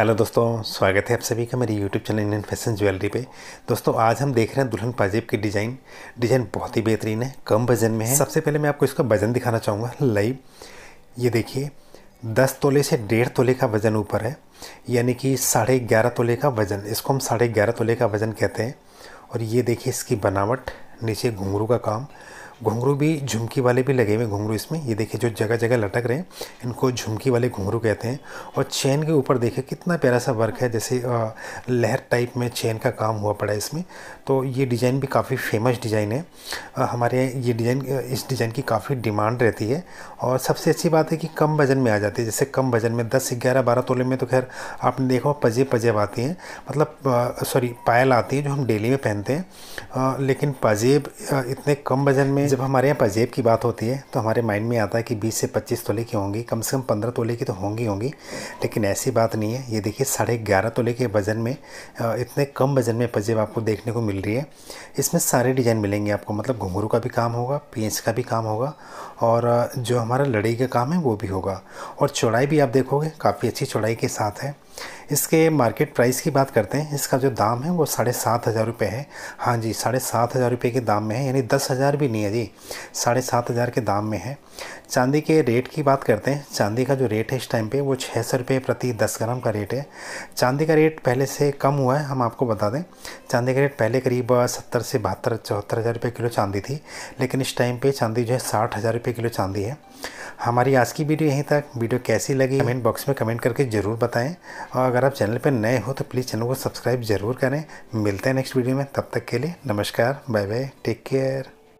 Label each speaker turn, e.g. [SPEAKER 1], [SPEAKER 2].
[SPEAKER 1] hello दोस्तों स्वागत है आप सभी का मेरे YouTube channel Indian fashion jewellery पे दोस्तों आज हम देख रहे हैं दुल्हन पाजेब की डिज़ाइन डिज़ाइन बहुत ही बेहतरीन है कम वजन में है सबसे पहले मैं आपको इसका वजन दिखाना चाहूँगा लाइव ये देखिए दस तोले से डेढ़ तोले का वज़न ऊपर है यानी कि साढ़े ग्यारह तोले का वज़न इसको हम साढ़े ग्यारह तोले का वज़न कहते हैं और ये देखिए इसकी बनावट नीचे घुंघरू का काम घुंघरू भी झुमकी वाले भी लगे हुए घुंघरू इसमें ये देखिए जो जगह जगह लटक रहे हैं इनको झुमकी वाले घुंघरू कहते हैं और चेन के ऊपर देखिए कितना प्यारा सा वर्क है जैसे लहर टाइप में चेन का काम हुआ पड़ा है इसमें तो ये डिज़ाइन भी काफ़ी फेमस डिज़ाइन है हमारे ये डिज़ाइन इस डिज़ाइन की काफ़ी डिमांड रहती है और सबसे अच्छी बात है कि कम वजन में आ जाती है जैसे कम वजन में दस ग्यारह बारह तोले में तो खैर आपने देखा पजे पजेब आती हैं मतलब सॉरी पायल आती हैं जो हम डेली में पहनते हैं लेकिन पजेब इतने कम वजन में जब हमारे यहाँ पजेब की बात होती है तो हमारे माइंड में आता है कि 20 से 25 तोले की होंगी कम से कम 15 तोले की तो होंगी होंगी लेकिन ऐसी बात नहीं है ये देखिए साढ़े ग्यारह तोले के वज़न में इतने कम वज़न में पजेब आपको देखने को मिल रही है इसमें सारे डिज़ाइन मिलेंगे आपको मतलब घुंघरू का भी काम होगा पेंच का भी काम होगा और जो हमारा लड़ी का काम है वो भी होगा और चौड़ाई भी आप देखोगे काफ़ी अच्छी चौड़ाई के साथ है इसके मार्केट प्राइस की बात करते हैं इसका जो दाम है वो साढ़े सात हज़ार रुपये है हाँ जी साढ़े सात हज़ार रुपये के दाम में है यानी दस हज़ार भी नहीं है जी साढ़े सात हज़ार के दाम में है चांदी के रेट की बात करते हैं चांदी का जो रेट है इस टाइम पे वो छः सौ रुपये प्रति दस ग्राम का रेट है चांदी का रेट पहले से कम हुआ है हम आपको बता दें चांदी का रेट पहले करीब सत्तर से बहत्तर चौहत्तर हज़ार रुपये किलो चांदी थी लेकिन इस टाइम पे चांदी जो है साठ हज़ार रुपये किलो चांदी है हमारी आज की वीडियो यहीं तक वीडियो कैसी लगी कमेंट बॉक्स में कमेंट करके ज़रूर बताएं और अगर आप चैनल पर नए हो तो प्लीज़ चैनल को सब्सक्राइब ज़रूर करें मिलते हैं नेक्स्ट वीडियो में तब तक के लिए नमस्कार बाय बाय टेक केयर